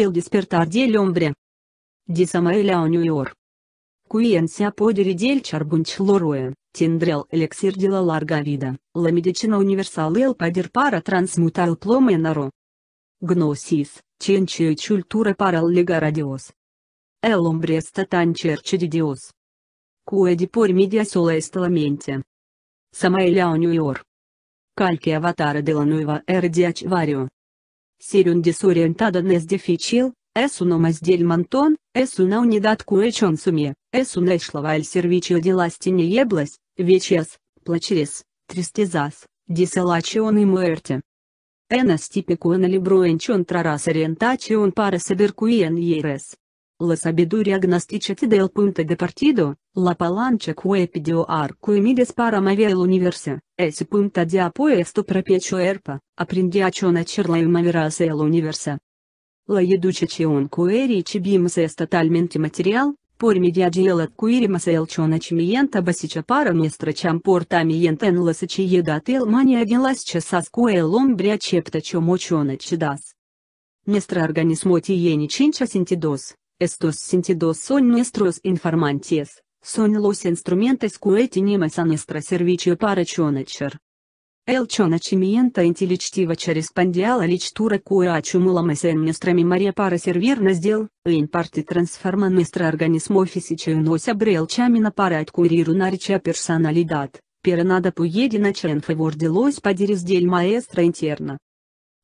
El despertar del hombre. De Samuel Junior. Cuiencia podere del charbunchloruem, tendrel elixir de la larga vida, la medicina universal el poder para transmutar el plomo en oro. Gnosis, ciencia y cultura para ligar a Dios. El hombre está tan cerca de Dios. Cuede por media sola esta la mente. Samuel Junior. Calque avatara de la nueva era de Achivario ser un desorientada es difícil, es una más del montón, es una unidad cuya consume, es una шлова el servicio de las tinieblas, veches, placeres, tristezas, desolación y muerte. En este típico en el libro encontrarás orientación para saber quién eres. La sabiduría gnóstica del punto de partido, la palancha que pidió Arquimedes para mover el universo, ese punto de apoyo esto propicio erpa, aprendiacho nacerla y moverse el universo. La educación que recibimos es totalmente material, por medio de la adquirimos el conocimiento básico para nuestro comportamiento en la sociedad el mania de las cosas que el hombre acepta como conocidas. Nuestro organismo tiene cinco sentidos. Estos sentidos son nuestros informantes, son los instrumentos que tenemos a nuestro servicio para conocer. El conocimiento intelectivo correspondía a la lectura que acumulamos en nuestra memoria para servirnos del, en parte transforma nuestro organismo físico en los abrelchamina para adquirir una rica personalidad, pero nada puede начать en favor de los padres del maestro interno.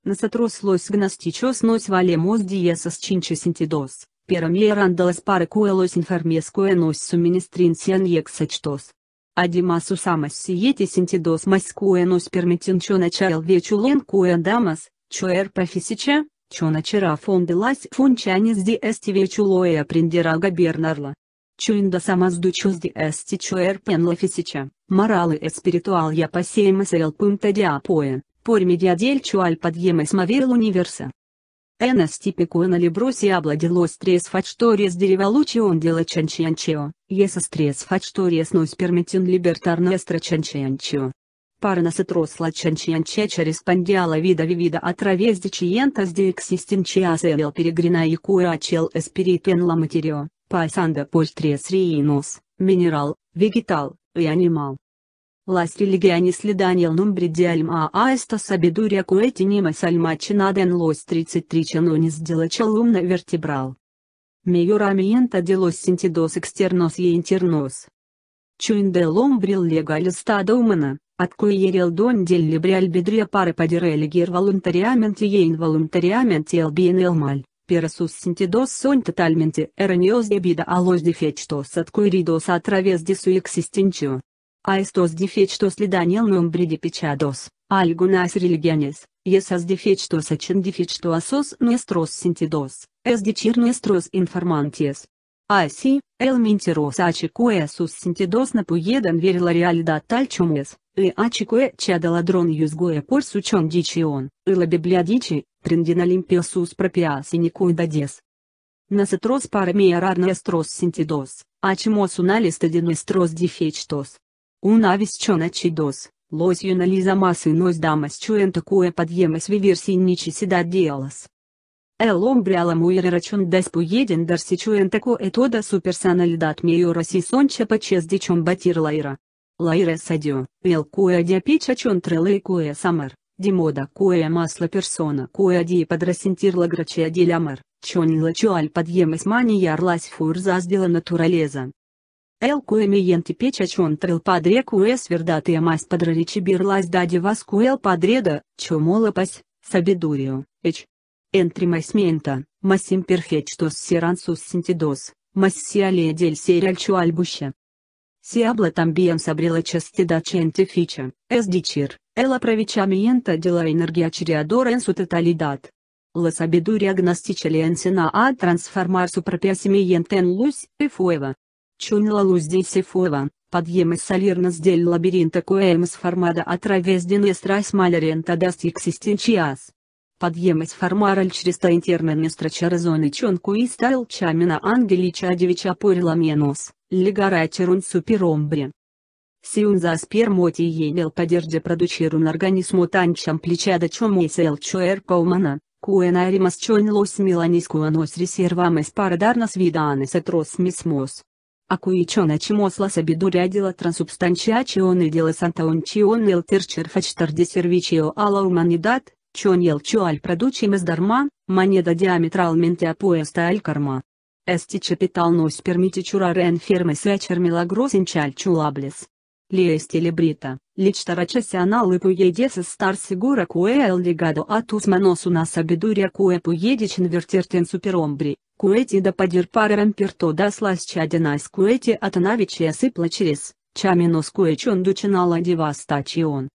Nosotros los gnosticos nos valemos de esos cinco sentidos per amierandalas paracuelos informiescuenos suministrincian iexačtos. Además usamos siete sentidos mascuenos permitinchona chelvechulien cuendamas, choer profisicha, chonachera fondelась funchanis de este vechuloe aprenderá gobernarla. Чуинда самас дучус де эсти чуэр пенлафисича, моралы и спиритуал я посеемас эл пунта диапоя, порь медиадель чуаль подъемас мавел универса. Энос типико налиброси обладилось трес факториес Он дела чанчианчио, есос трес факториес нос пермитин либертар нестро чанчианчио. Парнас и тросла чанчианче респондиала вида вивида а травес дичиентас диэксистенчиас элел перегрина и куачел эспиритен ла материо, пасанда польтрес риинос, минерал, вегетал, и анимал. Las religiones le Daniel Numbri de Alma a esta sabiduria coetinimas almacenada en los 33 canones de la columna vertebral. Mejoramiento de los sentidos externos y internos. Чуин del hombre legal estado humana, adquirir el don del libre albedrío para poder elegir voluntariamente e involuntariamente el bien y el mal, pero sus sentidos son totalmente erróneos debido a los defectos adquiridos a través de su existencia. А Αιστός δίφετστος λιδανέλνιουμ бридипичадос, альгунас религианис, есас дифечтос эчен дифечтуасос нестрос синтидос, эс дичир нестрос информантиес. Аси, эл минтирос ачикуэ сус синтидос напуедан верила реалида тальчумес, и ачикуэ чадаладрон юзгуэ порсучон дичион, ила библиодичи, триндин олимпиосус пропиас и никуидадес. Насетрос парамиарар нестрос синтидос, ачимос уналистадинестрос дифечтос. Una visciona dos, los analizamos y nos damos cuenta que podemos vivir sin necesidad de ellas. El hombre a la mujer rachun despuyeden dar si cuenta que toda su personalidad mejora si son capaces de combatir la ira. La ira sadio, el que de picha contra la que samar, de moda que más la persona que de podresentir la gracia del amor, chon la cual podemos maniar las fuerzas de la naturaleza. El cuemiente pechachontra el padre cues verdate más подраречибирлась дади vascu el padreda, чумолопась, sabiduriu, эч. Entre mais menta, mas imperfectos serán sus sentidos, mas si del ser al chualbucha. Si habla también sobre la chastidad científica, es dichir, el aprovechamiento de la energía creadora en su totalidad. La sabiduría gnostica le enseña a transformar su propia simiente en luz y fuego. Чунлалу здесь и Подъемы солернос сдель лабиринта коэмс формада а травес динестрас малярента даст ексистенчиас. Подъемы с аль чреста интерна местра чаразоны чонку и стайл чамина ангелича девича пориламенос, лигара черун суперомбре. Сиун за спермоти емел подерже продучирун организму танчам плечада чомесел чуэр паумана, куэнаримас чонлос миланис куанос ресервамес парадарнас виданес атрос мисмос a cui ciona se biduriadila transubstanciacione de la santauncionel tercerfacitor servicio alla umanidad, cioniel cio al producimos darma, moneda diametralmente apuesta al karma. Este capital nos permite curar en firmes вечер milagros inchalicuables. Ли este librita, lichtar acesional и puedes estar segura que el legado a tus manos una sabiduria que puedes convertirte en superhombre, Куэти да подир парерам перто да слась чадинась куэти атанавичия сыпла через, чаминос куэчон дучинала девастачион.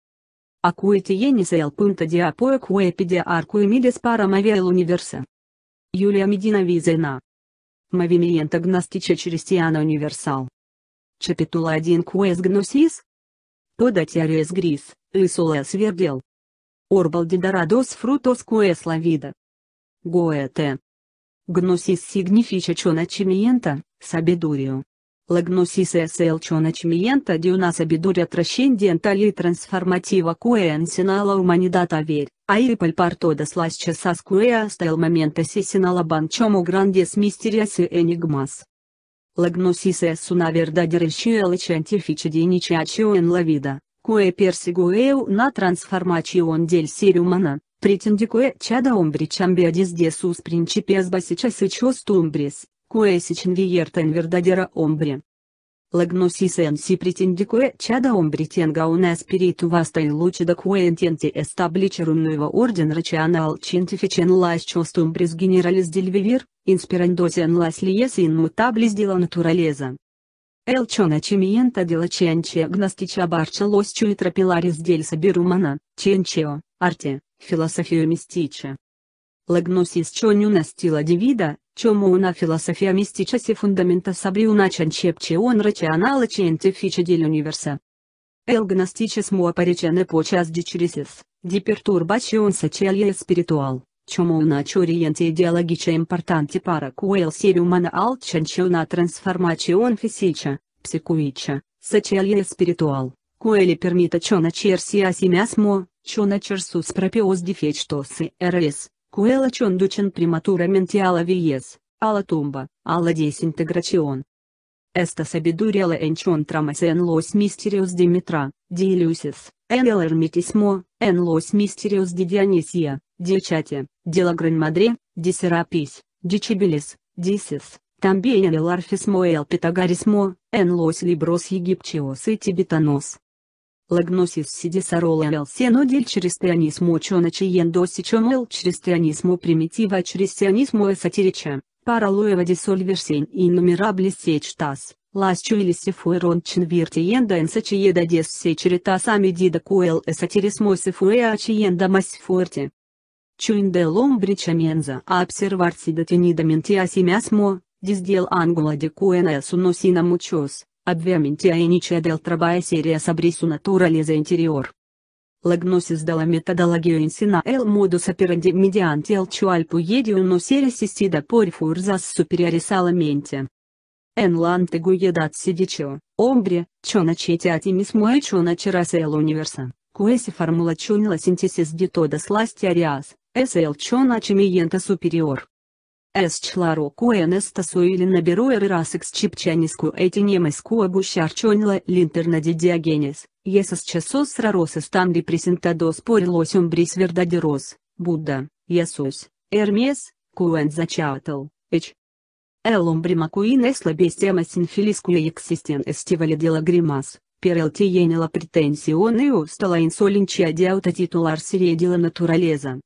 А куэти енисел пунта диапоя куэпидия пара парамавел универса. Юлия Медина Визена. Мовимиента агностича Черестиана Универсал. Чапитула 1 Куэс Гносис? Тода Теорес Грис, Исулес Вердел. Орбал Дидарадос Фрутос Куэс Лавида. Гоэте. Gnosis significa conocimiento, sabidurio. La gnosis es el conocimiento de una sabiduria trascendental y transformativa que ensina la humanidad a ver, a ir palpar todas las cosas que hasta el momento se señalaban como grandes misterios y enigmas. La gnosis es una verdadera escuela científica de iniciación en la vida, que persigue una transformación del ser humano, Pretendicue ceada Umbricambia disdesus principias basicas и chostumbris, quae sicinvierta in verdadera ombre. Lagnosisen si pretendicue ceada ombritenga una spiritu vasta и lucida quae intenti establicer un nuevo orden racional cientificen las chostumbris generales del vivir, inspirandosi en las leyes inmutables de la naturaleza. El chonachimiento de la ciencia agnosticia barcelos chuitrapilaris del saber humana, ciencio, arte, Философия мистича. Лагносис чонюна стила дивида, чомуна философия мистича се фундамента сабри уначен чепче он рационала чиентифича дель универса. El gnosticismo aparecene po ceas dicirisis, di perturbacion secelie spiritual, ciomo una cioriente ideologice importante para cu el serium an altcensiona transformacion fisice, psicuice, secelie spiritual, cu ele permite ciona cersia si mesmo, Чоначерсус пропиос дефечтосы РС, Куэла чондучен приматурamente ала виес, ала тумба, ала десинтеграцион. Estas abidurela enchontramase en los misterios de Mitra, Dilusis, en el hermetismo, en los misterios de Dionisia, de Chate, de la Gran Madre, de Serapis, de Chibilis, Disis, también el arfismo el pitagorismo, en los libros egipcios y tibetanos. Лагносис сидисарола сено дель христианисму чоначиендосичом эл христианисму примитива через и сатирича, паралуева дисольверсень и нумераблис сечтас, лас чуилиси фуэрон чинвиртиенда энсачиеда дес сечеритасами дида куэл и сифуэа чиенда масфуэрти. Чуинделом бричаменза а обсерварси да тенида ментиасимясмо, диздел ангула дикуэнесу носина мучос. Obviamente a inicia del trabalho seria sobre isso naturaleza interior. La gnosis de la metodologia ensina el modus operandi mediante el cual puede uno ser assistida por fuerzas superiores a la mente. En la antigüedad se dicho, hombre, que nachete a ti mismo y que nachirás el universo, que se formula con la síntesis de todas las teorías, es el que nachimiento superior. Esčlāro enestasoilina biroja ir asexčipčanisku etiņiemaisku abušārčonila linternadi diagēnis, iesas česos rarosas tandi prisentados porilos un brisverdadiros, Будда, Иисус, Эрмес, Куэн зачатал, Эч. Элумбрима куин эслабестема синфилискуя эксистен дела гримас, перелтиенела претенсионею стала инсолинчиа диаута титулар сиредила натуралеза.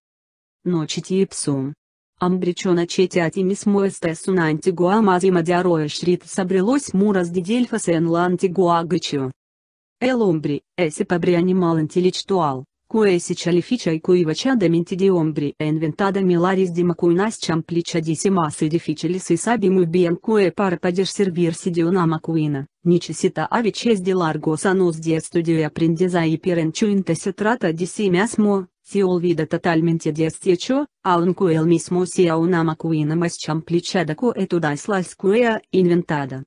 Ночи типсум, Амбричона четиатимис муэстесун антигуам азима диароя шрит собрелось мурас дидельфа сен лантигуагачио. Эломбри, эси побрианимал интеллектуал. Coesice alificei cuivacea de mintidiombri inventada milaris dimacuinas champliciadissimas edificilis и sabimu bien cue para poder servirse de una macuina, necesita avices de largos anos de estudio aprendiza y perenchuinte se trata de si mesmo, si olvida totalmente de estecho, aunque el mismo sea una macuina mas champliciada cue todas las cuea inventada.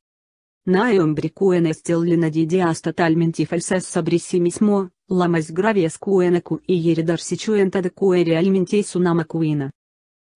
Naeum bricuenes tillinadideas totalmente falsas sobre si mismo, la más graves cuena cu ieridar situenta de cue realmente es una macuina.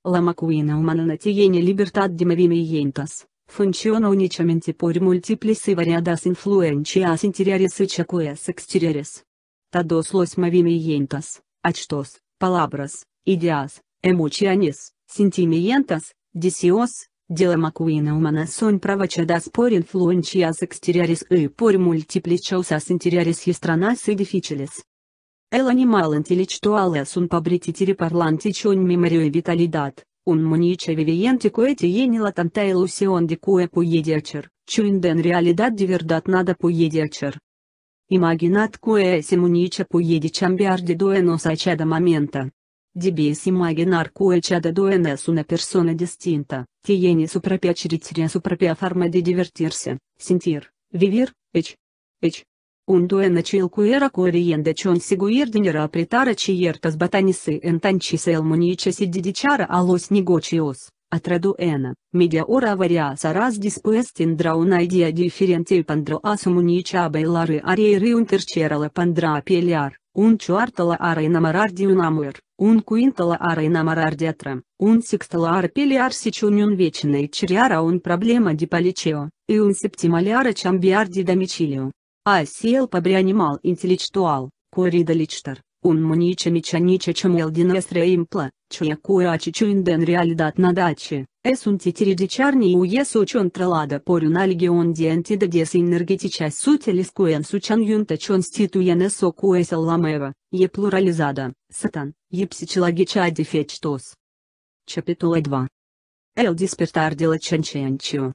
La macuina humana tiene libertad de movimientos, funciona unicamente por múltiples y variadas influencias interiores y chacues exteriores. Todos los movimientos, actos, palabras, ideas, emociones, sentimientos, deseos, Dilema cu inumanações provocadas por influências exteriores e por multiplicações interiores estranhas e difíciles. El animal intelectual es un pobretitiri parlantici un memorio e vitalidad, un munice viviente coete eni latante ilusion de cue puedecer, ciunden realidad de verdad nada puedecer. Imaginat cue se munice puedicem biarde duenos aceda momenta. DBS Imaginar cu el cea de 2NS una persoană distintă, tiene su propria ceritirea su propria forma de divertirse, sentir, vivir, eci. Eci. Un duena cil cu era cu oriende cion siguir din era pritara ciertas batanisi entancis el munices i didiciara alos negocios, atradu ena, media ora variasa ras dispues tindra una idea diferente pandro asumunicea bailare arei riuntercerele pandra apeliar un ceartă la are inamarar diunamuer, un cuintă la are inamarar diatră, un sextă la are pelear siciuniun vecinei ceriara un problemă di paliceo, и un septimaliară ceambiar di domiciliu. Asiel побрианимал интеллектуал, корида личтер, un mânice micenice ce mel din estre implă, ce cu aci ciuindă în realitate na dace. Es un țitirigiciarnii UE socion trăladă poriun aligion dienti de desenergeticia sutele scuen sucian iunte constituene so cu esel lameva, e pluralizada, satan, e psicologicia defectos. Capitula 2. El despertar de la cenciencio.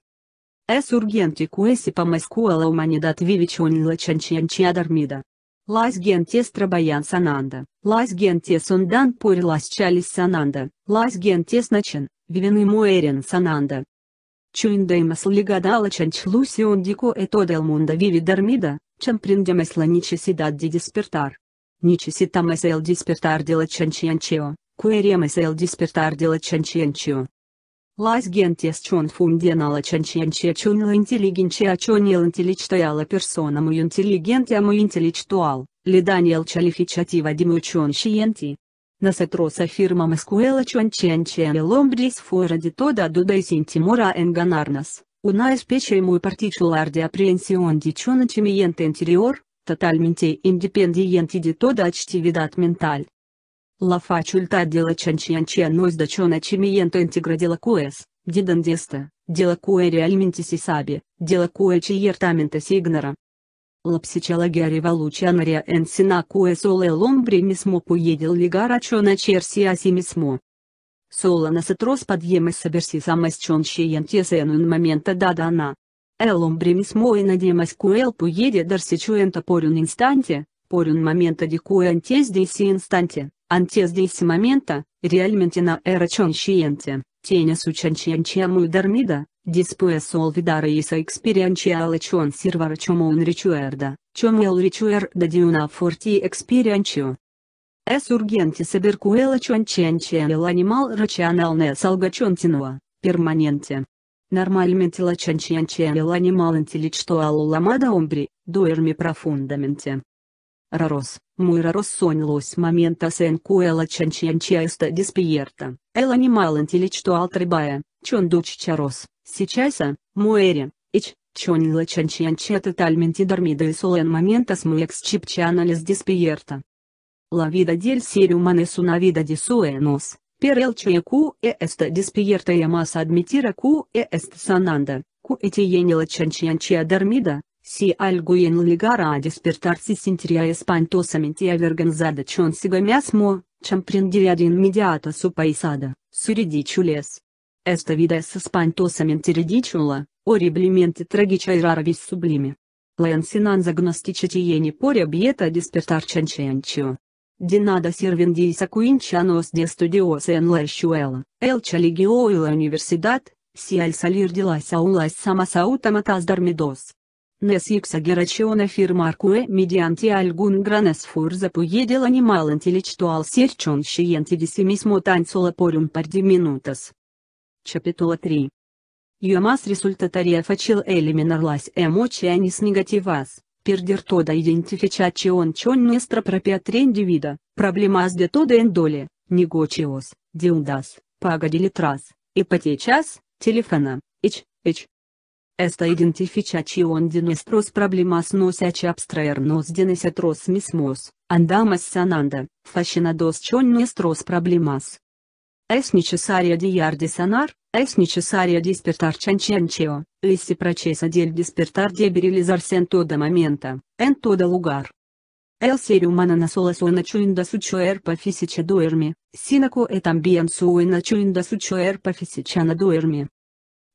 Es urgente cu esi pamăscuela umanidat viviciun la cenciencio dormida. Las gentes trabalhan sananda, las gentes undan por las chalis sananda, las gentes nachin, Вилены Муэрен Сананда. Чуиндаймас лигадала чанчлусион дико это дел мунда виви дормида, чем приндемес ла ничесидат ди диспертар. Ничеситамес эл диспертар дела чанчианчио, куэремес эл диспертар дела чанчианчио. Лас гентес чон фунденала чанчианчия чунла интеллигенчия чонил интелличтуяла персонаму интеллигентиаму интелличтуал, ли Даниэл чалифичатива димучон шиенти, Nosotros afirmamos que la conciencia el hombre fuera de toda duda y sin temor a enganarnos, una especie muy particular de aprehensión de conocimiento interior, totalmente independiente de toda actividad mental. La facultad de la conciencia nos da conocimiento íntegro de la cues, de donde está, de la que realmente se sabe, de la que ciertamente se ignora. Гарри La psihologia Энсина, ensina cu el ombre mismo puedil ligara ciona cersia si mismo. на сатрос подъем э, и соберси самосчон шиентесен ин момента дадана. El ombre mismo и надемас куэл пуеде дарсичуента порюн инстанте, порюн момента дикуэнтес дейси инстанте, антес дейси момента, реальменте на эра чон tiene su chanchiancia muy dormida, después olvidar y se experiencia al conservar como un recuerdo, como el recuerdo de una forti experiencia. Es urgente saber cuál chanchiancia el animal racional ne salga continua, permanente. Normalmente la chanchiancia el animal intelectual lamada hombre, duerme profundamente. Рарос, muy raros son los momentos en que la chanchiancha está despierta, el animal intelectual trebaya, chon ducharos, сейчас, muere, ich, chon la chanchiancha totalmente dormida y solo en momentos muy excepcionales despierta. La vida del ser humano es una vida de sueños, pero el chayacu está despierta y más admitir que está sananda, que tiene la chanchiancha dormida, si alguien lugar a despertarse sentiría espantosamente avergonzada consigo mismo, champrendería de inmediato su paisada, su ridiculez. Esta vida es espantosamente ridicula, horriblemente tragica y rara vez sublime. La enseñanza gnóstica tiene por objeto despertar chanchiancho. De nada sirven desacuinchanos de estudios en la escuela, el colegio y la universidad, si al salir de las aulas samas automatas dormidos. Nes exageração afirmar que mediante algum gran esforço puede o animal intelectual ser consciente de si mesmo tan solo por um par de minutos. Capítulo 3. Iomas resultataria facil eliminar las emociones negativas, perder toda identificación con nuestra propia individuo, problemas de toda índole, negocios, deudas, paga de letras, hipotecas, telefona, h, h, Esta identificación de nuestros problemas no se hace abstraernos de nosotros mismos, andamos sanando, fascinados con nuestros problemas. Es necesario diar de sanar, es necesario despertar chanchio, ese proceso del despertar debe realizarse en todo momento, en todo lugar. El ser humano no solo suena chuinda su cuerpo físico duerme, sino que también suena chuinda su cuerpo físico no duerme.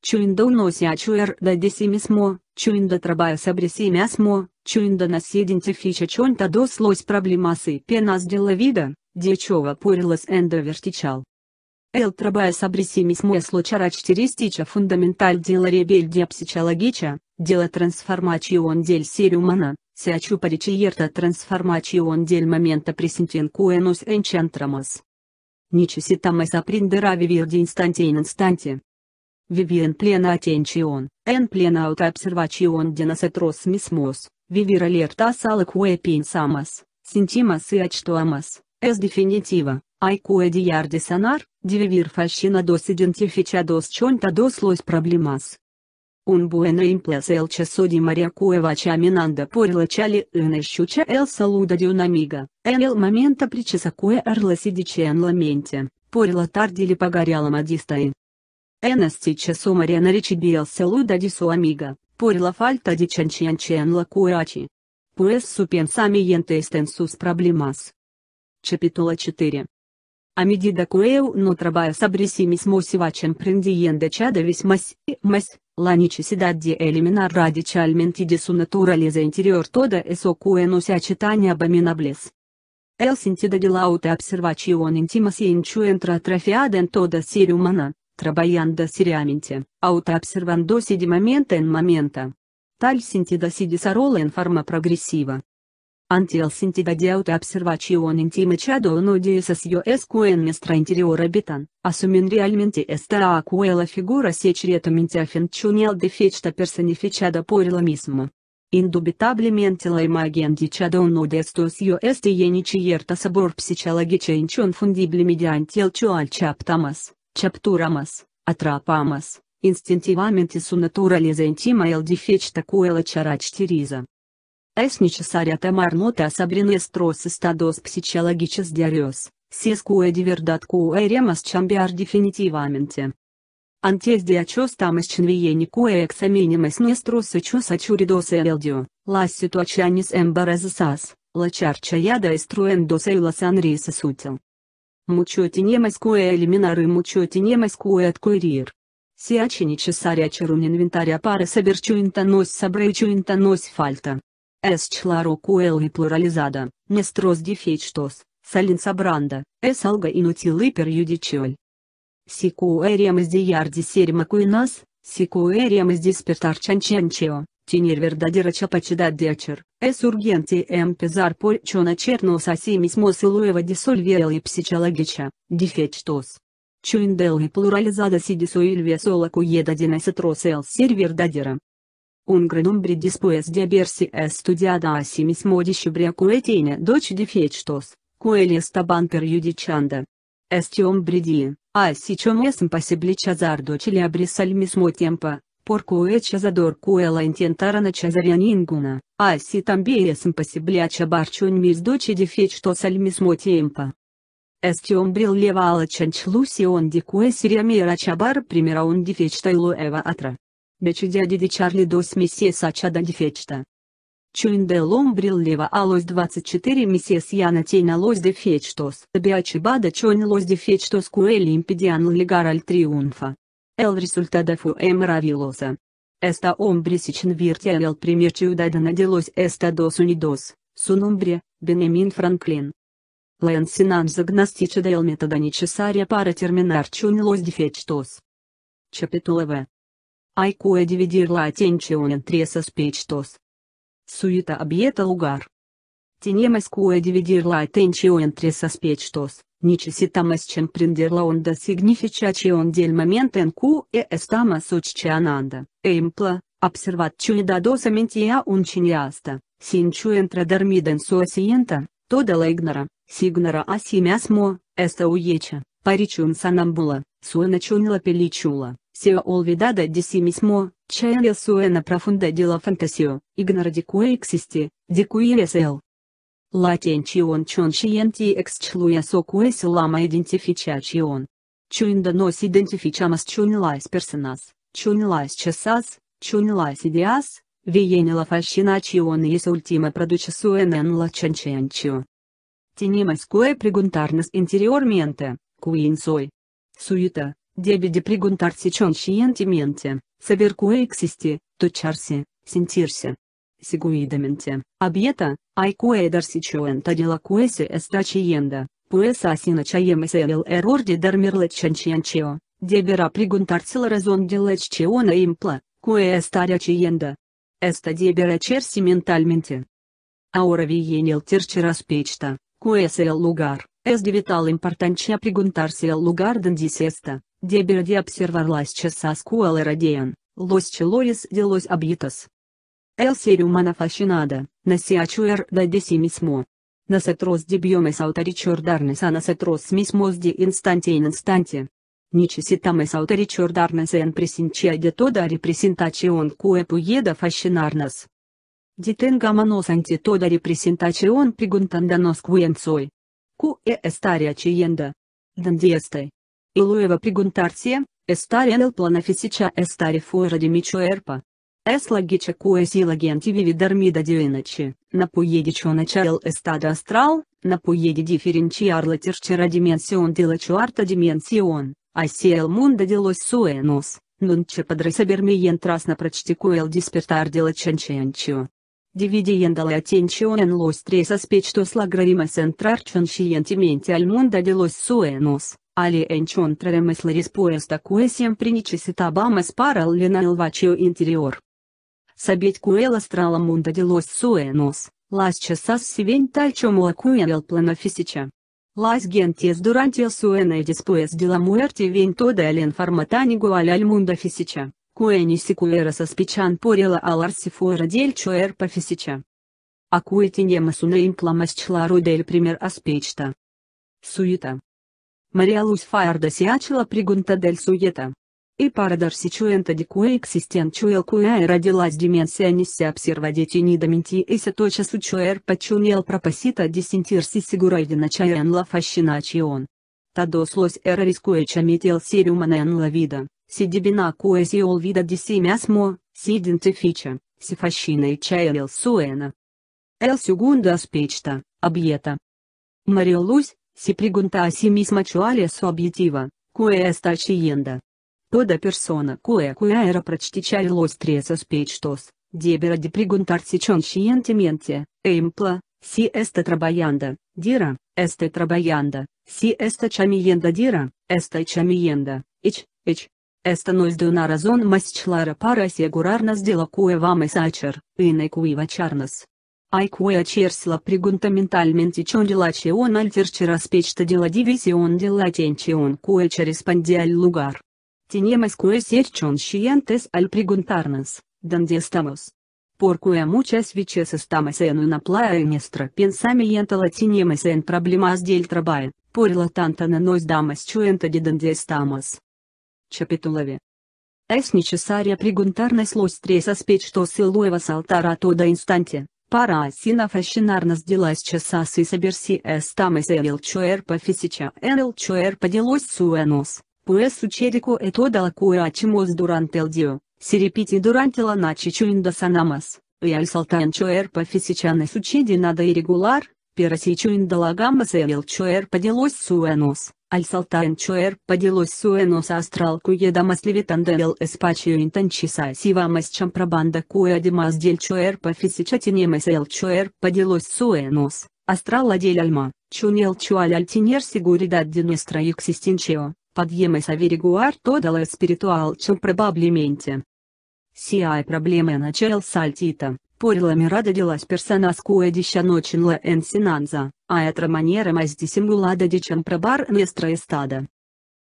Чуинда унося да десимисмо, чуинда трабая сабрисимясмо, чуинда нас идентифича чонта дос лось проблемасы пенас вида, дечева порилас эндо вертичал. Эл трабая сабрисимисмо случарачтеристича фундаменталь дела ребельдия психологича, дела трансформацион дель сериумана, сячу паричиерта трансформацион дель момента пресентенкуэнос энчантрамас. Ничеситамас априндерави вирди инстанти инстанти. Vivi plena atención, en plena autoobservación de nosotros mismos, vivir alertas a lo que pensamos, sentimos y actuamos, es definitiva, hay que diar de sanar, de vivir fascinados identificados chontados los problemas. Un buen ejemplo es el caso de María Cueva Chaminanda por la chale en escucha el saludo de un amiga, en el momento precisa que arla se dice en la mente, por la tarde le pagaría la madistae. En este caso Mariana recibía saluda de su amiga, por la falta de confianza en la cuachi. Pues su pensamiento está en sus problemas. Capítulo 4. A medida que uno trabaja sobre sí mismo se va comprendiendo cada vez más, la necesidad de eliminar radicalmente de su naturaleza interior toda eso que nos achitan abominables. El sentido de la autoobservación intima se encuentra atrofiada en toda ser humana, Трабаянда сириаменте, аутообсервандо сиди момента эн момента. Таль синтида сиди сарола эн форма прогрессива. Антиэл синтида диаута обсервачион интиме чадо нодиес сьо эскуэн местра интериор обитан, асумен реальменте эста акуэла фигура сечь ретаменте афенчунел де фечта персонифичада порила мисма. Индубитабливаменте лаймаген дичада унодесто сьо эсте еничиерта собор психологича инчон фундибли медиантел чуальчаптамас. Chapturamas, Atrapamas, Инстинктиваменти сунатурализентима элдифечта куэла чарачтириза. Es necesarea marnota sabrines trosis tados psichologicis diarios, sis cue diverdat cue remas cambiar definitivamente. Antes de acostamas conviene cue examinimas nuestros hechos achuridos eldio, las situaciones embarazosas, la charcha yada estruendos y las anrisas útil не Мучотинемайское элиминары мучотинемайское откурир. Сиачини чесаря чарунин инвентаря пара соберчуинтонос собрейчуинтонос фальта. С члару куэл и плурализада, нестрос дефечтос, салин сабранда, с алга инутилы пер юдичоль. Сикуэрем из диярди серьма куинас, сикуэрем из диспертарчанчанчео. Tineri verdadera capacidad de hacer, es urgente empezar por conocernos a sí mismos y luego disolver el psicológica, defectos. Чуинделги плурализада сиди суильвия сола куеда динеситрос эл сервердадера. Un gran hombre después de haberse estudiado a sí mismo descubre tiene dos defectos, cuales estaban perjudicando. Este hombre di, así como es imposible chazar dochile abrir al mismo tiempo, por coechas dor cu ela intentaram achazaria ninguna, assim também é impossível achabar mis doce de feitos al mesmo tempo. Este hombre levá-la chanchlusion de coeseria mera achabar primeira onde fechta e lueva atra. Decidia de Charlie dos Messias achada de fechta. Чуиндел омбрил лева алось 24 миссис Яна Тейна лось де фечтос, биачибада чойн лось де фечтос куэли импедиан лигар аль триумфа. El resultado fue maravillosa. Esta hombre se convirtió en el primer ciudadano de los Estados Unidos, su nombre, Benjamin Franklin. La enseñanza gnóstica del método necesaria para terminar con los defectos. Capítulo V. Hay que dividir la atención en tres aspectos. Suita объекта lugar. Tenemos que dividir la atención en tres aspectos, Necesitamos comprender la onda significación del momento en que estamos succionando. Ejemplo, observat cuidadosamente a un cineasta, sin entredormid en su asiento, toda la ignora, signora a sí mismo, esta uecha, paricium sonambula, suena la pelichula, se olvidada de sí mismo, Чая suena profunda de la fantasía, ignora de que existe, de que es el, Latention excluye socue silama identificacion. Ciundanos identificamas ciunlais personas, ciunlais cesas, ciunlais ideas, vienila fascinaciones ultima producesuena en la cencencio. Tenemos que preguntarnos interiormente, quin soy. Suita, debe de preguntarse conscientemente, saber que existe, tocharse, sentirse seguidamente, abierta, hay que darse cuenta de la que se está haciendo, pues así начаемos el error de dormirle chanchianchio, deberá preguntarse la razón de la acción impla, que está haciendo. Esta deberá chersi mentalmente. Ahora viene el tercer aspecto, que es el lugar, es de vital importancia preguntarse el lugar donde se está, deberá de observar las cosas que le rodean, los chilores de los habitos. El ser humano fascinada, năsiaciuer de de si mismo. Nosotros debemos autorechardarnos a nosotros mismos de instante en instante. Necesitamos autorechardarnos en presencia de toda representación que pueda fascinarnos. Detengámonos ante toda representación preguntándonos quién soy. ¿Qué estaré haciendo? ¿Dónde estoy? Y luego preguntarse, ¿estaré en el plano física estaré fuera de mi cuerpo? Es logice coesila gentivi vidermida dioinace, napoiedi cionaceal estado astral, napoiedi diferenciar la tercera dimensión de la cuarta dimensión, así el mundo de los sueños, nunce podresabermien tras na practicuel despertar de la chancencio. Dividiendo la atención en los tres aspectos lograremos entrar conscientemente al mundo de los sueños. Але encontraremos la respuesta que siempre necesitábamos para llenar el vacío interior. Sabéis que el astralamundo de los sueños, las chasas se ven tal como acuya el plano física. Las gentes durante el sueño y después de la muerte ven toda la información igual al mundo física, que ni siquiera sospechan por el alar si fuera del cuerpo física. Acuya tenemos una inflamas claro del primer aspecto. Sueta. María Luz Faarda se la pregunta del sueta и парадорсичуэнта дикуэ эксистенчуэл куэ родилась деменция нися обсервадетини доментииса точа сучуэр почунел пропасита десентирси сигурайдина чаэн лафащина чион. Тадос лось эрарискуэ чаметел сериуманэн лавида, сидибина куэ сиол вида десимясмо, сидентифича, сифащина и чаэл суэна. Эл сюгунда аспечта, объета. Мариолусь, сипригунта асимисмачуалес объетива, куэ эстачиенда. Toda persona cue cui era practicar los tres aspectos, deberá de perguntar-se conscientemente, ejemplo, si está trabalhando, dira, está trabalhando, si está chamiendo dira, está chamiendo, ich, ich. Esta nos de una razón más clara para asegurarnos de lo que vamos a hacer, y no equivocharnos. Hay que hacerse la pregunta mentalmente con relación al tercer aspecto de la división de la atención que corresponde al lugar. Tenemos que ser conscientes al preguntarnos, ¿dónde estamos? Porque muchas veces estamos en una playa y nuestro pensamiento lo tenemos en problemas del trabajo, por lo tanto no nos damos cuenta de dónde estamos. Chapitulave. Es necesaria preguntarnos los tres aspectos y luego saltar a todo instante, para así no fascinarnos de las cosas y saber si estamos en el cuerpo físico en el cuerpo de los sueños, Pues учериco es todo lo que hacemos durante el día, se repite durante la noche cuando sanamos, y al saltancho erpa fisichane sucede nada irregular, pero si cuando lagamos el choer поделось suenos, al saltancho erpa делось suenos astral cuyedamas levitando el espacio intenchisa si vamos champrabanda cuyedamas del choer pa fisichatinemos el choer поделось suenos, astral adel alma, chunel chual al tener seguridad de nuestra existencia. Podemos averiguar toda la espiritualidad probablemente. Si hay problema en el saltita, por la mirada de las personas que desconocen la ensinanza, hay otra manera más disimulada de comprobar nuestra estada.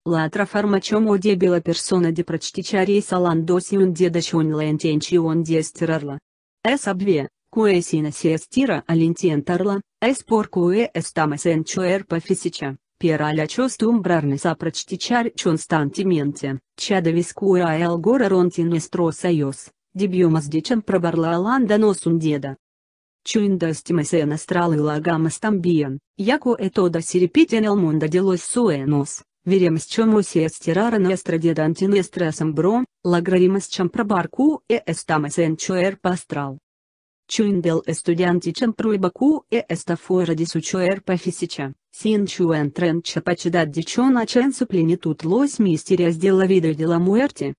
La otra forma como debe la persona de practicar es alandosión de dachón la intención de estirarla. Es obvia, que si no se estira al intentarla, es porque estamos en chuerpa física. Peralea acest umbrar sa чонстантименте constantimente, cea de viscuia el gora rontinestro saios, debiumas dicem probarla alanda nosum deda. Чуиндастимесе настралы лагам стамбиен, яко этода сирепитен эл мунда делос суэнос, веремс чомосе эстирара нестра дедантин эстресом лаграримас чем пробарку э эстамес энчуэр пастрал. Чуиндел эстудиантичем пруйбаку э эстафуэра дисучуэр пафисича. Синчуэнтренча почитать девчоноченцу пленитут лось мистерия сделала вида дела муэрти.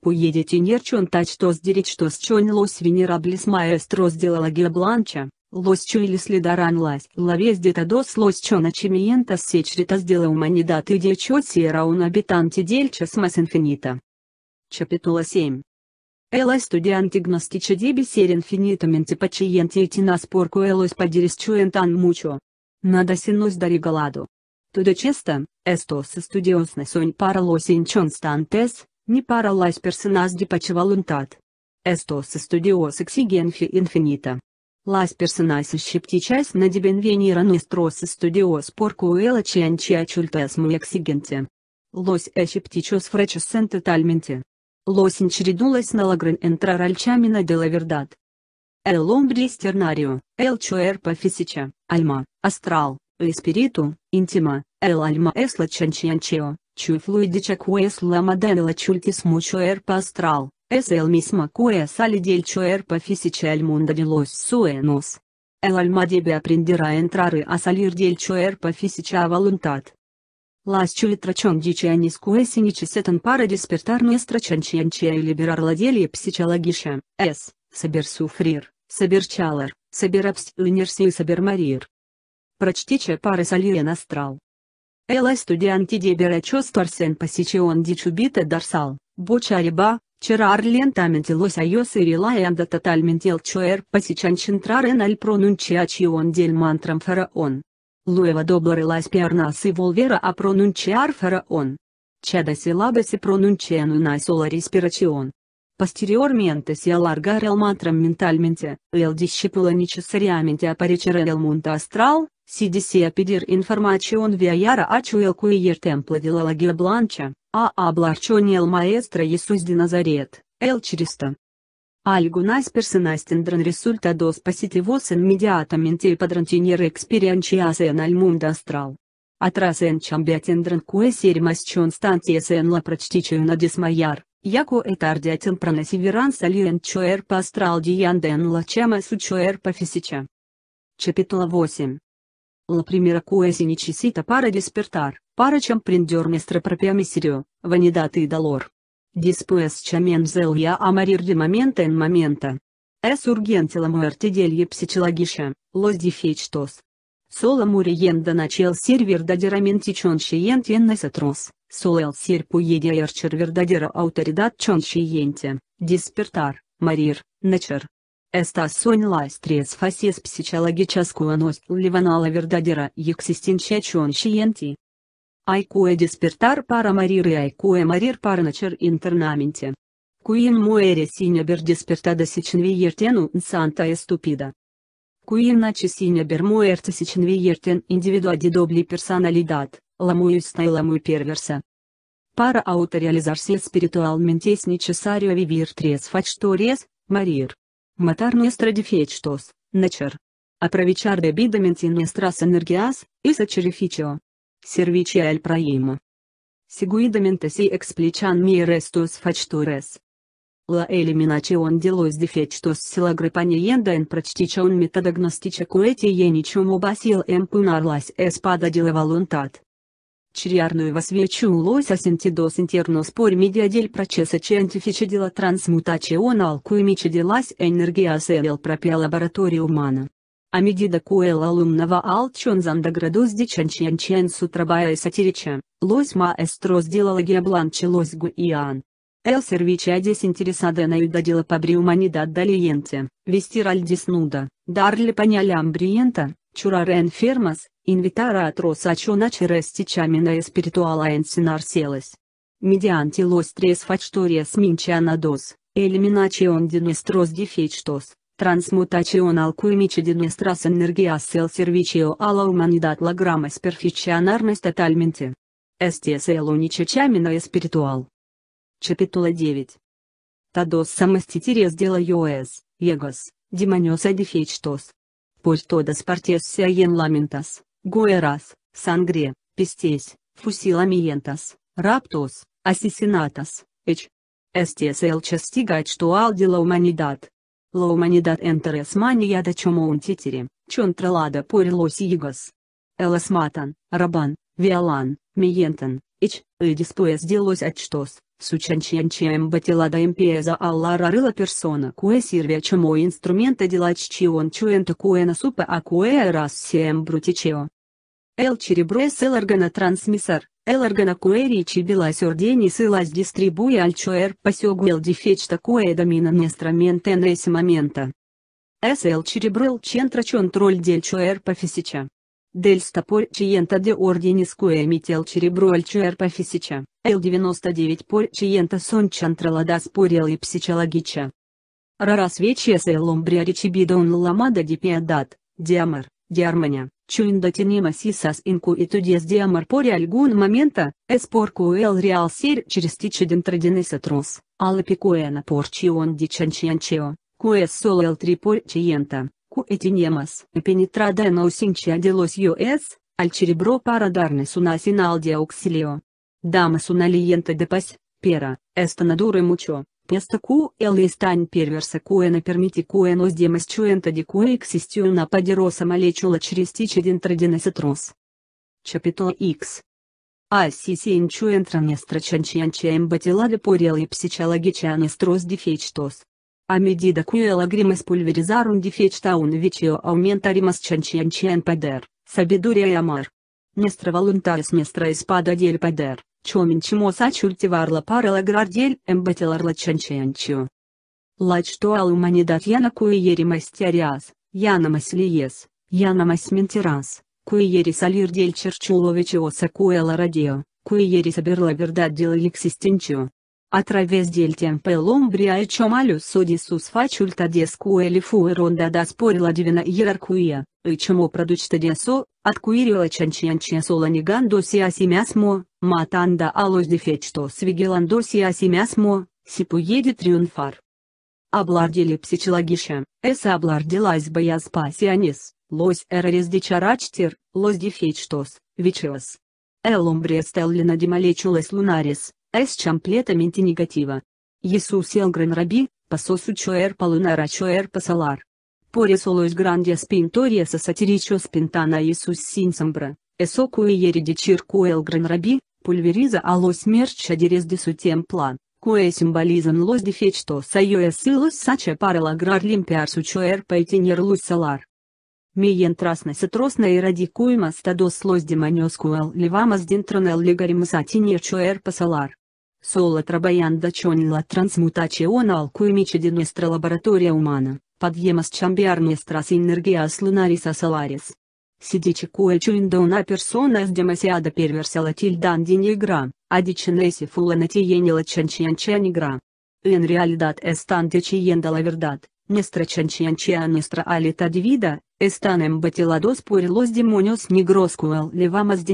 Пуедете нерчон тач что сдеречь что с чон лось венераблис маэстро сделала гебланча, лось чу или следаран лась, ловес детадос лось чона чемиента сечрита сделала уманидат и дечо сираун обитанти дельча смас инфинита. Чапитула 7. Элай студианти гностича деби серин менти пачиенти эти тина спорку элой спадерис чуентан мучо. Надо Даригаладу. Tudacesta, estos estudios nessuñ para los inconstantes, ni para las personas de pache voluntad. Estos estudios exigencia infinita. Las personas escepticas no deben venir a nuestros estudios porque el chanchiachulta es muy exigente. Los escepticos frecescen totalmente. Los inchiridulas no logran entrar al chamina de la verdad. El hombre sternario, el chuerpa fisicha, alma, astral, espíritu, íntima, el alma es la chanchianchio, chu fluidicha cues la madela chultis muchuerpa astral, es el misma cues alidel chuerpa fisicha el mundo de los suenos. El alma debe aprender a entrar y a salir del chuerpa fisicha a voluntad. Las chuitrachondichianis cuesinichis etan para despertar nuestra chanchianchia y liberar la delia psichologisha, es, saber sufrir, Соберчалар, Соберабстюнерси и Собермарир. Прочтича пары Салиен астрал. Элай студианти дебера чосторсен посечион дичубита дарсал, Боча бочариба, Черар лентаментилось айос и релаянда тотальментел чуэр посечан чентрарен аль пронунчиачион дель мантрам фараон. Луева доблар элась пиарнас и волвера а ар фараон. Чада силабеси пронунчиану на соларис пирачион. Posteriormente se alarga realmente, el discípulo necesariamente aparecerá el mundo astral, si desea pedir información viayara achu el cuyer templo de la lagia blancha, a hablarchon el maestro Jesús de Nazaret, el chiristo. Algunas personas tendrán resultados positivos inmediatamente y podrán tener experiencias en el mundo astral. Atrás en chambia tendrán que ser más constantes en la practicación de desmayar. Яко etardetën pranë si viranë Салиен Чуэр по астралде Янден Лачема Сучуэр по Фисича. Чапитла 8. Ла примера куэси нечисита пара диспертар, пара чем приндер местро пропиами сирио, ванидаты и долор. Диспуэс чамен зел я амарирди момента эн момента. Эс ургентила муэртиделье психологиша, лос дифечтос. Соло муриенда начал сервер да дераментичон шиент ен насатрос. Suel serpuiede ercherverdaderă autoridat conștiente, dispertar, marir, nacer. Estas soin laistres facies psicologichascua nostalivana verdadera existencia conștienti. Айкуэ диспертар пара марир и айкуэ марир пара начер интернаменте. Куин муэре синя бер диспертада сичнвиертену инсанта эступида. Куин наче синя бер муэрте сичнвиертен индивидуади добли персоналидат. Ламую сна и ламую перверса. Para autorializarse espiritualmente es necesario vivir tres factores, morir. Matar nuestra defectos, nacer. Aprovechar debidamente nuestras energías, y sacrificio. Servicio al prójimo. Seguidamente se explichan mi restos factores. La eliminación de los defectos se logra poniendo en práctica un metodognostica cuete y en чем basil empunar las espada de la voluntad. Ceriarnui vasvieciu loisa sentidos internos por media del procesa cientifice de la transmutación al cui mice las energias en el propia laboratoria humana. A medida cu el alumnava alcionzan degrados de su trabaja satirice, los maestros de la logia blanche los guian. El servicio desinteresado en ayuda de la pobre humanidad daliente, vestir al desnuda, darle pañal hambrienta, Ciuraren firmas, invitarea atrosăciona ceresticamina espirituala ensinarseles. Mediante los tres factorias mincianados, eliminacion din estros defectos, transmutacion al cuimici din estras energia sel servicio ala umanidad la grama superficianarnes totalmente. Estes el unicicamina espiritual. Чапитула 9. Тадос самоститирес дела Йоэс, Егос, Димонес Адифечтос, pues todas partes se hallan lamentas, goeras, sangre, pestes, fusilamientas, raptos, asesinatas, h. Estes el chastigait что al de la humanidad. La humanidad enteres maniada como un títere, chontralada por los higos. Elas matan, raban, violan, mientan, h, y después de los achtos, Сучанчианчием батилада импиеза Аллара рыла персона кое сирве чумо инструмента делать, делаччион кое на супе, а кое куэ рассием брутичео. Эл черебрес эл органотрансмиссор, кое органокуэричи беласерденис и лас дистрибуя аль альчуэр посёгуэл дефечта куэда мина на энэси момента. Эсэл черебрел чентра чонтроль дельчуэр пофисича. Дель стопор чиента де орденис куэмител череброль чуэр пофисича. L99 Порчиента Сончантралада Спорила и Психологича. Рарас Вечес Элумбрия Речибидон Ламада Дипиадат, Диамар, диармания Чуинда тенема сисас инку и тудес диамар пори альгун момента, эспорку эл реал серь через тичеден традинеса трус, алла пикуэна порчион дичанчианчео, куэс сол эл три порчиента, куэтинемас, пенетрада наусинчи аделос юэс, аль черебро парадарнес унасинал диауксилио, damas una leyenda de paz, pera, esta nadura mucho, pesta перверса, el están perversa cuena permiti cuenos demas chuenta de cue existi una poderosa molecula через тичи дентродинеситрос. Чапито X. А сиси инчуентра нестра чанчианча эмбатилада порел и психологича нестрос дефечтос. Амедида куэла гримес пульверизарум дефечтаун вечио аументаримас чанчианчен падер, сабидурия и амар. Нестра волунтарис нестра испада дель падер, Chomimchimosa cultivar la paralagar del embatelar la chanchianchio. Лачтуал уманидат яна куиери мастериас, яна маслиес, яна масментирас, куиери салир дель черчуловичиоса куэла радио, куиери саберла вердат дел лексистенчио. Através del tempel umbria e ciomaliu sudissus faculta de scueli fueron dadas por la divina ierarquia, e cimo producta de so, adcuirile solanigan si asimeasmo, matanda a los defectos vigilandosi asimeasmo, si puede triunfar. Обладили психологиша, эса обладилась бояспасианис, лось эрорис дичарачтер, лось дефечтос, вичиос. El э hombre стеллина демолечулась лунарис, эс чамплета ментинегатива. Иисус el gran rabi, полунара полунарачоэр посалар. Por eso los grandes pintores satíricos pintan sus sin sombra, eso cuiere de circo el gran rabí, pulveriza a los mercaderes de su templa, que simbolizan los defectos ellos y los sache para lograr limpiar su cuerpo y tener luz solar. Mientras nosotros no erradicamos todos los demonios que levamos dentro del ligaremos a tener cuerpo solar. Solo trabajando con la transmutación al cuimiche de nuestra laboratoria humana. Подъемас Чамбиарнестрас Инергиас Лунарисас Аларис. Сидичи куэчу индона персонас демасиада перверса латильдан дини игра, адичинеси фуланатиени лачанчьянчан игра. En realidad están diciendo la verdad, nuestra chanchianchia nuestra alita divida, están embatilados por los demonios negros cual levamos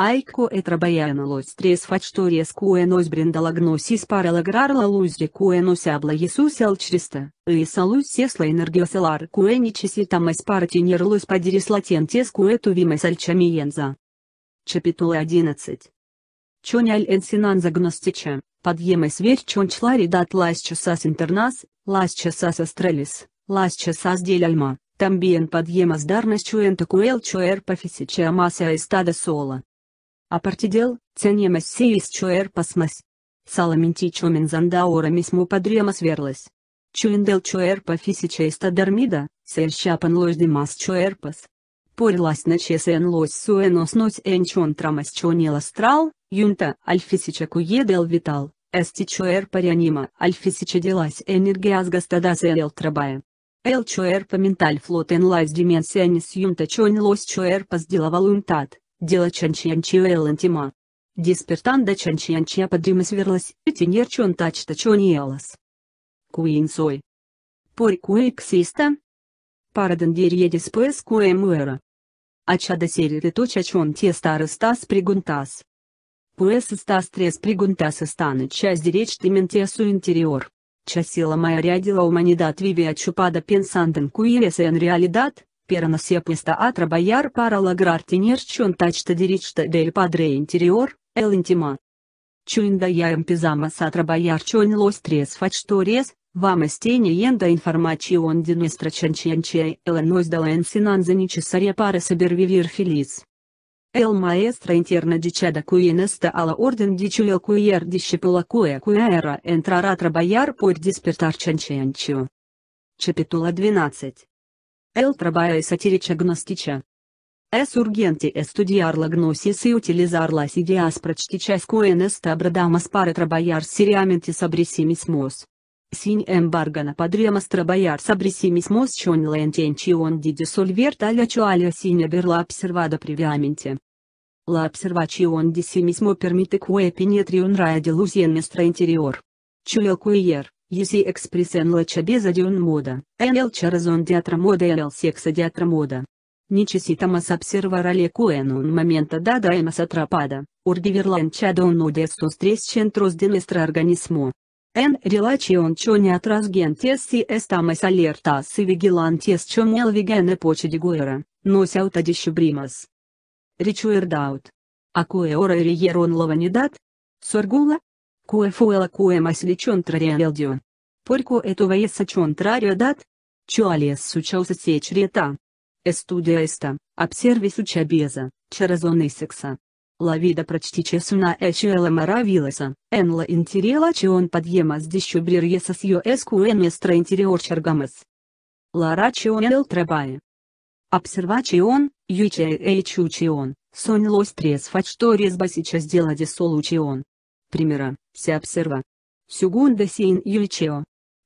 Aico e trabalhar los três fatores que nos brindalagnosis para lograr la luz de que nos habla Jesus el Cristo, y esa luz es la energía solar que necesitamos para tener luz padres latentes que tuvimos al chamienza. Capítulo 11. Чоняль энсинан загностича, подъемес верь чон члари дат лас часас интернас, лас часас астрелис, лас часас дель альма, тамбиен подъемас дарнас чуэн такуэл чуэр пафисича маса эстада сола, Апартидел, ценемас сеис чуэр пасмас. Саламенти чумен зандаора мисму подремас верлас. Чуиндел чуэрпа фисича иста дормида, сельщапан лось димас чуэрпас. Порилась на чесен лось суэнос нось энчон трамас чонел астрал, юнта, альфисича куедел витал, эсти чуэрпа реанима, альфисича делась энергиаз гастадас эл трабая. Эл чуэрпа менталь флотен лась дименсионис юнта чон лось чуэрпас деловал унтат. Дело чанчианчио элантима. Диспертанда чанчианчиа подимас верлас, тенер чон тачта чониелас. Куинсой. Por cui există? Paradendirie despues cui muera. Acea de tocia cion tie star stas preguntas. Pues estas tres preguntas están часть directamente a su interior. Cea sila mai rea de la umanidad vive achupada pensando en cuire se en realidad, Pērana sieplista atraba iar paralagrārtinieris un tačta diričta dēļ padre interior, el intimā. Čuinda jāim pizamas atraba iar čoņ lostries fačtories, Vamës teni jenda informacion din estraçençençei el nozdalen sinanzenici sare pare să birvivir filiz. El maestra interna diceda cu inesta ala orden diciu el cu ier discipula cuia cu era entrara trabayar por dispertar cencenciu. Capitula 12 El trabaja satirica gnostice. Es urgente estudiar la gnosis y utilizar las ideas practicas que en esta abradamos para trabajar seriamente sobre sí mismos. Sin embargo no podríamos trabajar sobre sí mismos con la intención de disolver tal cual sin haberla observado previamente. La observación de sí mismo permite que penetre una ilusión nuestra interior. Chulo cuyer. Если экспрессен лача безодион мода, эл чаразон диатра мода эл секса диатра мода. Ничеситамас обсерварале куэнун момента да дада эмас атрапада, урдиверлан чадон удестус ну, тресчентрус динестра организму. Эн релачион чоне атрасгентес си эстамас алертас и вигилантес чомел вигене почеди гуэра, носяут адищубримас. Ричуэрдаут. А, ора риерон лаванидат? Соргула? Кое фуэла кое масли чонтрариалдио. Порко этого еса чонтрариадат? Чуалес сучауса сечрета. Эстудия эста, обсервис учабеза, чаразон секса. Лавида прочтиче суна эчуэла маравиласа, энла интерела чион подъемас дищу брирьеса сью эскуэн местра интериор чаргамас. Лара чион эл трабае. Обсервачион, юче э, э, он, сонь лос трес фачторис басича сделади он. Примера, обсерва. Сюгунда сейн Юичео.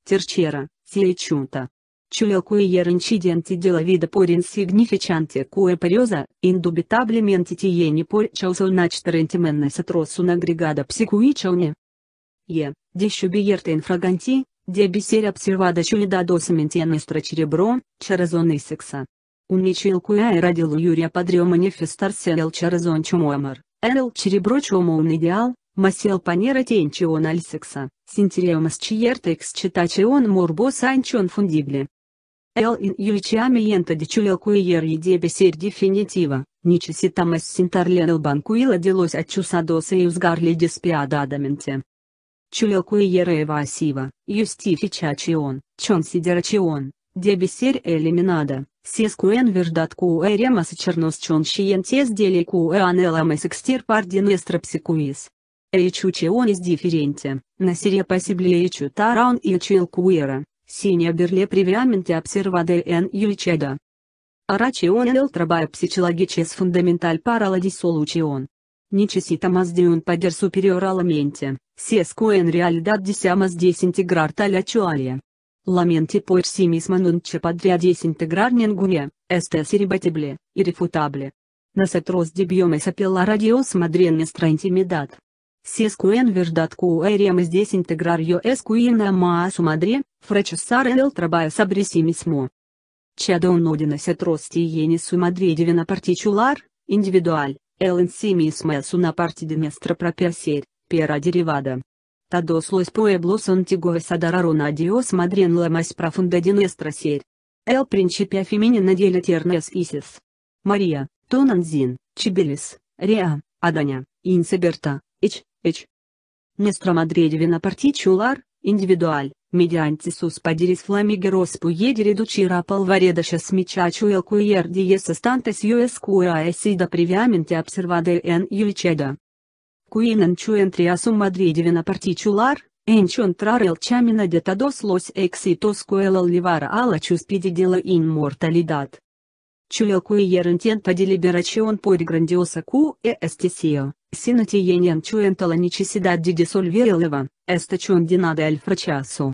Терчера, Сиечунта. Чулекуиер инциденти деловида порин сигнифичанте кое пареза, индубитабливаменти тиени пор чаусоначтерентименна сатросу нагрегада псикуичауне. Е, дещубиерта инфраганти, дебисерь обсервада чулида досаментиена черебро, чаразон исекса. Уничил куя и радил Юрия подрема нефестарсел чаразон чумуэмар, эрл черебро чумоун идеал, Масел панера тенчион альсекса, синтериумас чиертекс читачион морбо санчон фундибле. Эл ин ючиамиента дичуэл куиер едебе серь дефинитива, ничеситамас синтарленел банкуила делось от чусадоса и узгарли диспиададаменте. Чуэл куиера эва асива, юстифичачион, чон сидерачион, дебесерь элиминада. Сескуэн вердат куэ ремас чернос чон шиентес дели куэ анеламес экстир пардинестропсикуис. Ricuciones differente, na serie possibile ejecutaron y cuera, sin haberle previamente observado en Yuicheda. Oración el trabajo psicologiches fundamental para la disolución. Necesitamos de un poder superior a la mente, sesco en realidad deseamos desintegrar tal actualia. La mente por sí misma no se podría desintegrar ninguna, este es irrebatible, irrefutable. Nosotros debemos apelar a Dios madre nuestra intimidad. Sescuenver.com здесь integrario escuina ma su madre, fracasar en el trabajo sobre sí mismo. Chadonodinas atrostiene su madre divina particular, individual, el en sí mismo es una parte de nuestra propia ser, pera derivada. Todos los pueblos antiguos adoraron a Dios madre en la más profunda de nuestra ser. El principio femenino de la tierra es Isis. María, Тонанзин, Чибелис, Реа, Аданя, Инсеберта, Ич, H. Mestromadredivina particular, individual, mediante sus padiris flamigeros puede reducir a polvaredasas michachu el cuier dies estantes us cua esida previamente observada en uiceda. Cuinen chuentrias un madredivina particular, Encontrar el chamina de todos los exitos que el alivara a la chuspididela inmortalidad. Чулилкуиерентента делиберачион пори грандиоса ку и э эстисио, синатиенен чуенталаничисидад Эста эстачон динаде альфрачасу.